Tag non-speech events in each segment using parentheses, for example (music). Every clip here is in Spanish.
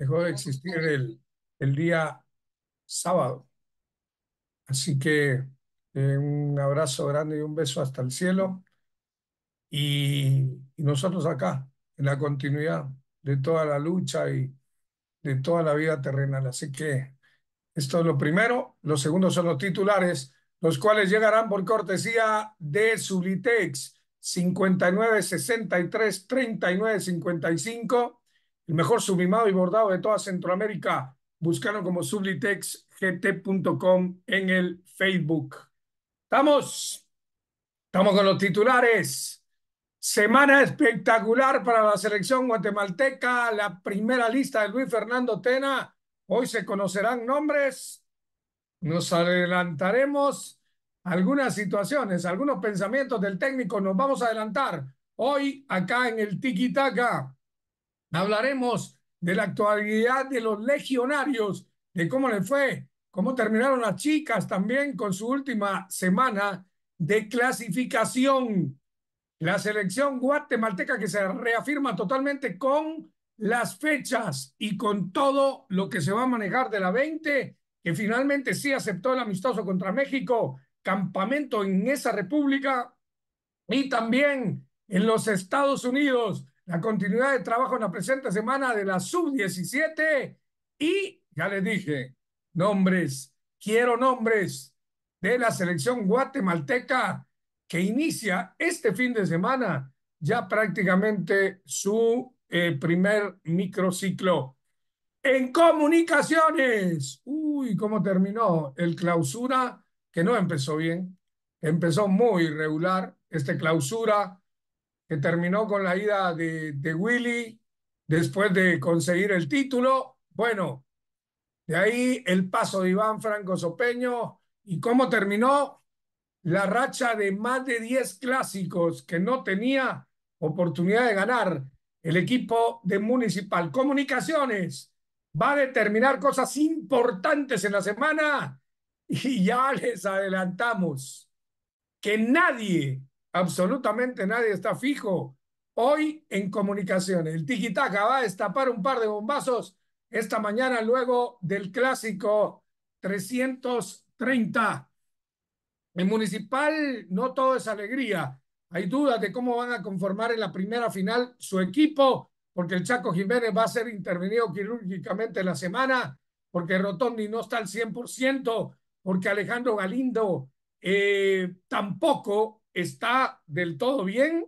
dejó de existir el, día sábado. Así que eh, un abrazo grande y un beso hasta el cielo. Y, nosotros acá, en la continuidad de toda la lucha y de toda la vida terrenal. Así que esto es lo primero. Los segundos son los titulares, los cuales llegarán por cortesía de Sublitex 59 63 39 55 el mejor sublimado y bordado de toda Centroamérica. buscando como sublitexgt.com en el Facebook. Estamos, estamos con los titulares. Semana espectacular para la selección guatemalteca. La primera lista de Luis Fernando Tena. Hoy se conocerán nombres. Nos adelantaremos algunas situaciones, algunos pensamientos del técnico. Nos vamos a adelantar hoy acá en el Tiki Hablaremos de la actualidad de los legionarios, de cómo le fue, cómo terminaron las chicas también con su última semana de clasificación. La selección guatemalteca que se reafirma totalmente con las fechas y con todo lo que se va a manejar de la 20, que finalmente sí aceptó el amistoso contra México, campamento en esa república y también en los Estados Unidos la continuidad de trabajo en la presente semana de la sub-17 y, ya les dije, nombres, quiero nombres de la selección guatemalteca que inicia este fin de semana ya prácticamente su eh, primer microciclo. En comunicaciones, uy, cómo terminó el clausura, que no empezó bien, empezó muy irregular este clausura que terminó con la ida de, de Willy después de conseguir el título. Bueno, de ahí el paso de Iván Franco Sopeño y cómo terminó la racha de más de 10 clásicos que no tenía oportunidad de ganar el equipo de Municipal. Comunicaciones va a determinar cosas importantes en la semana (laughs) y ya les adelantamos que nadie absolutamente nadie está fijo hoy en comunicaciones. El tiquitaca va a destapar un par de bombazos esta mañana luego del clásico 330. En municipal no todo es alegría. Hay dudas de cómo van a conformar en la primera final su equipo, porque el Chaco Jiménez va a ser intervenido quirúrgicamente la semana, porque Rotondi no está al 100%, porque Alejandro Galindo eh, tampoco está del todo bien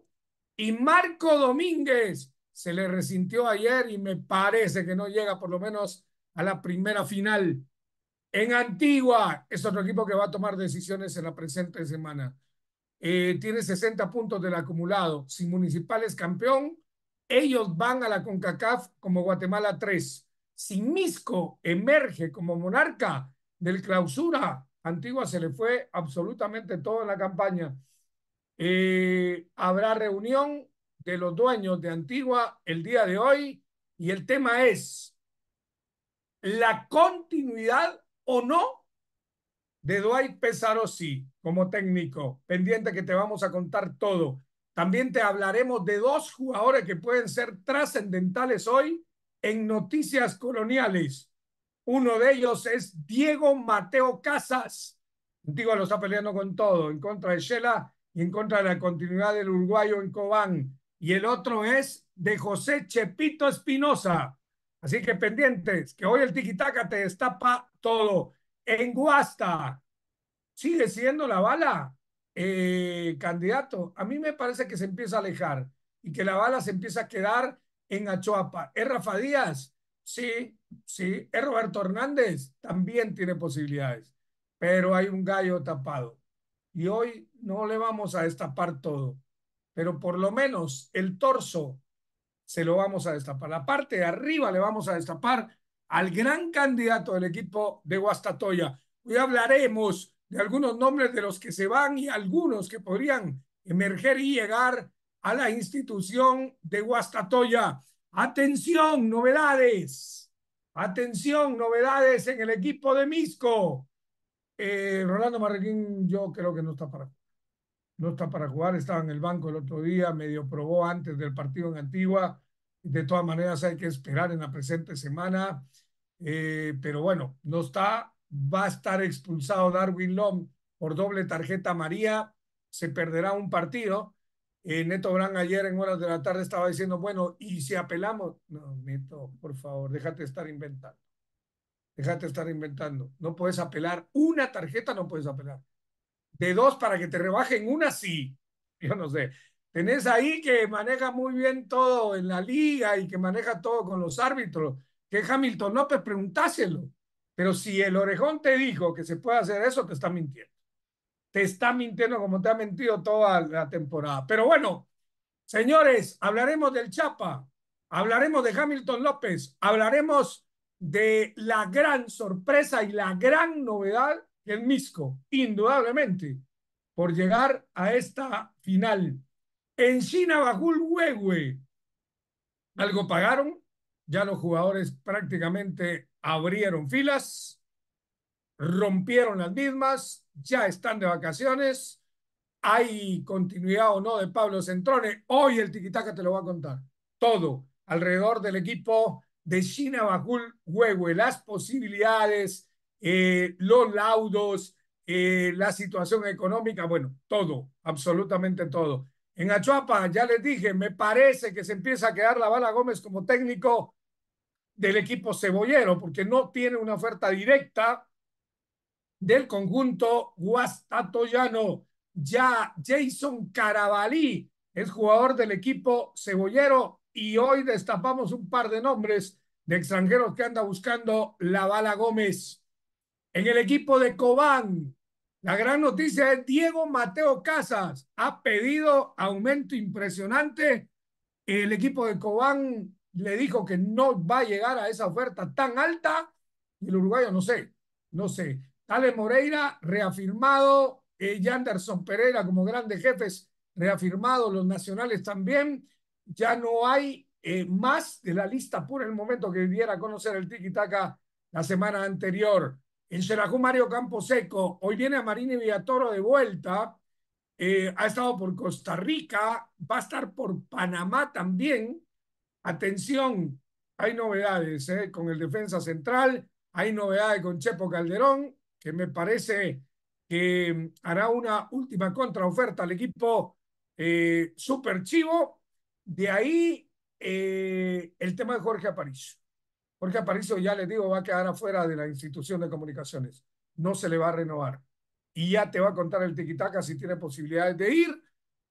y Marco Domínguez se le resintió ayer y me parece que no llega por lo menos a la primera final. En Antigua es otro equipo que va a tomar decisiones en la presente semana. Eh, tiene 60 puntos del acumulado. Si Municipal es campeón, ellos van a la CONCACAF como Guatemala 3. Si Misco emerge como monarca del clausura, Antigua se le fue absolutamente todo en la campaña habrá reunión de los dueños de Antigua el día de hoy y el tema es la continuidad o no de Dwight Pesarossi como técnico. Pendiente que te vamos a contar todo. También te hablaremos de dos jugadores que pueden ser trascendentales hoy en Noticias Coloniales. Uno de ellos es Diego Mateo Casas. Digo, lo está peleando con todo en contra de Shela y en contra de la continuidad del uruguayo en Cobán. Y el otro es de José Chepito Espinosa. Así que pendientes, que hoy el tiquitaca te destapa todo. En Guasta, sigue siendo la bala eh, candidato. A mí me parece que se empieza a alejar y que la bala se empieza a quedar en Achoapa. ¿Es Rafa Díaz? Sí, sí. ¿Es Roberto Hernández? También tiene posibilidades, pero hay un gallo tapado y hoy no le vamos a destapar todo, pero por lo menos el torso se lo vamos a destapar. La parte de arriba le vamos a destapar al gran candidato del equipo de Guastatoya. Hoy hablaremos de algunos nombres de los que se van y algunos que podrían emerger y llegar a la institución de Guastatoya. Atención, novedades. Atención, novedades en el equipo de Misco. Eh, Rolando Marrequín yo creo que no está para no está para jugar, estaba en el banco el otro día, medio probó antes del partido en Antigua. De todas maneras, hay que esperar en la presente semana. Eh, pero bueno, no está, va a estar expulsado Darwin Lom por doble tarjeta María, se perderá un partido. Eh, Neto Brand ayer en horas de la tarde estaba diciendo, bueno, ¿y si apelamos? No, Neto, por favor, déjate estar inventando. Déjate de estar inventando. No puedes apelar. Una tarjeta no puedes apelar. De dos para que te rebajen una, sí. (laughs) Yo no sé. Tenés ahí que maneja muy bien todo en la liga y que maneja todo con los árbitros. Que Hamilton López, preguntáselo. Pero si el orejón te dijo que se puede hacer eso, te está mintiendo. Te está mintiendo como te ha mentido toda la temporada. Pero bueno, señores, hablaremos del Chapa, hablaremos de Hamilton López, hablaremos de la gran sorpresa y la gran novedad del Misco, indudablemente, por llegar a esta final. En China Bajul Huehue, algo pagaron, ya los jugadores prácticamente abrieron filas, rompieron las mismas, ya están de vacaciones, hay continuidad o no de Pablo Centrone, hoy el Tiquitaca te lo va a contar, todo alrededor del equipo de China bajó Huehue las posibilidades, eh, los laudos, eh, la situación económica, bueno, todo, absolutamente todo. En Achuapa, ya les dije, me parece que se empieza a quedar la bala Gómez como técnico del equipo cebollero, porque no tiene una oferta directa del conjunto guastatoyano. Ya Jason Carabalí es jugador del equipo cebollero, y hoy destapamos un par de nombres de extranjeros que anda buscando la bala Gómez. En el equipo de Cobán, la gran noticia es Diego Mateo Casas. Ha pedido aumento impresionante. El equipo de Cobán le dijo que no va a llegar a esa oferta tan alta. Y el uruguayo, no sé, no sé. Tale Moreira, reafirmado. Eh, Yanderson Pereira como grandes jefes, reafirmado. Los nacionales también ya no hay eh, más de la lista por el momento que diera conocer el tiki Taca la semana anterior. En Serajú Mario Seco. hoy viene a Marine Villatoro de vuelta, eh, ha estado por Costa Rica, va a estar por Panamá también. Atención, hay novedades eh, con el defensa central, hay novedades con Chepo Calderón, que me parece que mm, hará una última contraoferta al equipo eh, Super Chivo de ahí eh, el tema de Jorge Aparicio. Jorge Aparicio, ya les digo, va a quedar afuera de la institución de comunicaciones. No se le va a renovar. Y ya te va a contar el tiquitaca si tiene posibilidades de ir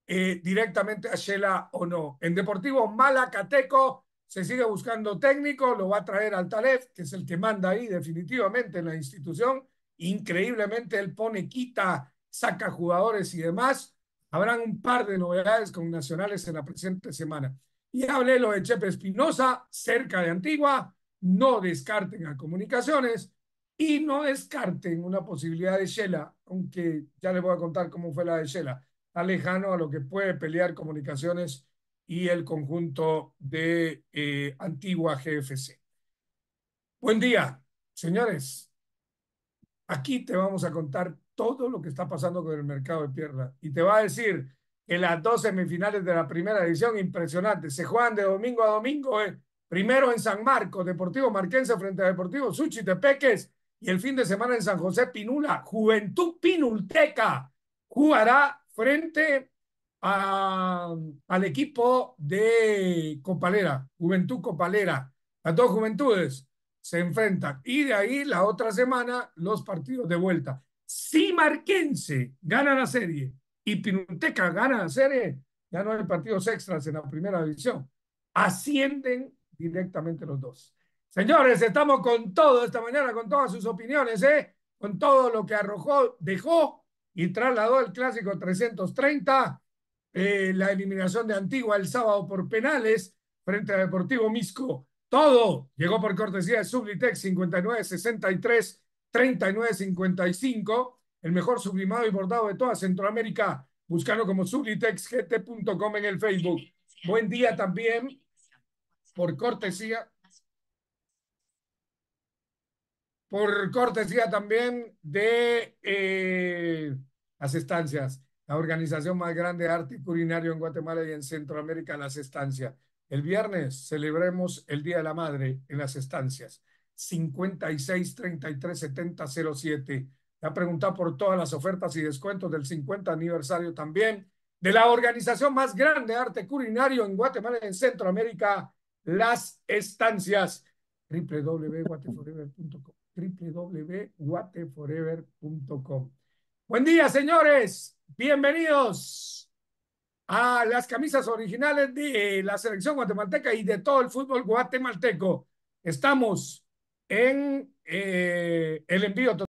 eh, directamente a Shela o no. En Deportivo Malacateco se sigue buscando técnico, lo va a traer al Talef, que es el que manda ahí definitivamente en la institución. Increíblemente él pone, quita, saca jugadores y demás. Habrán un par de novedades con nacionales en la presente semana. Y hablé lo de Chepe Espinosa, cerca de Antigua. No descarten a comunicaciones y no descarten una posibilidad de Shela, aunque ya les voy a contar cómo fue la de Shela. Está lejano a lo que puede pelear comunicaciones y el conjunto de eh, Antigua GFC. Buen día, señores. Aquí te vamos a contar todo lo que está pasando con el mercado de tierra y te va a decir que las dos semifinales de la primera edición, impresionante, se juegan de domingo a domingo, eh. primero en San Marcos, Deportivo Marquense frente a Deportivo Suchi Tepeques y el fin de semana en San José Pinula, Juventud Pinulteca jugará frente al equipo de Copalera, Juventud Copalera, las dos juventudes se enfrentan. Y de ahí la otra semana los partidos de vuelta. Si Marquense gana la serie y Pinuteca gana la serie, ya no hay partidos extras en la primera división. Ascienden directamente los dos. Señores, estamos con todo esta mañana, con todas sus opiniones, ¿eh? con todo lo que arrojó, dejó y trasladó el clásico 330, eh, la eliminación de Antigua el sábado por penales frente a Deportivo Misco todo llegó por cortesía de Sublitex 5963 3955, el mejor sublimado y bordado de toda Centroamérica. Búscalo como sublitexgt.com en el Facebook. Buen día también por cortesía. Por cortesía también de eh, las estancias, la organización más grande de arte y culinario en Guatemala y en Centroamérica, las estancias. El viernes celebremos el Día de la Madre en las estancias. 56 33 70 La pregunta por todas las ofertas y descuentos del 50 aniversario también de la organización más grande de arte culinario en Guatemala y en Centroamérica, Las Estancias. www.guateforever.com www.guateforever.com Buen día, señores. Bienvenidos a las camisas originales de la selección guatemalteca y de todo el fútbol guatemalteco. Estamos en eh, el envío total.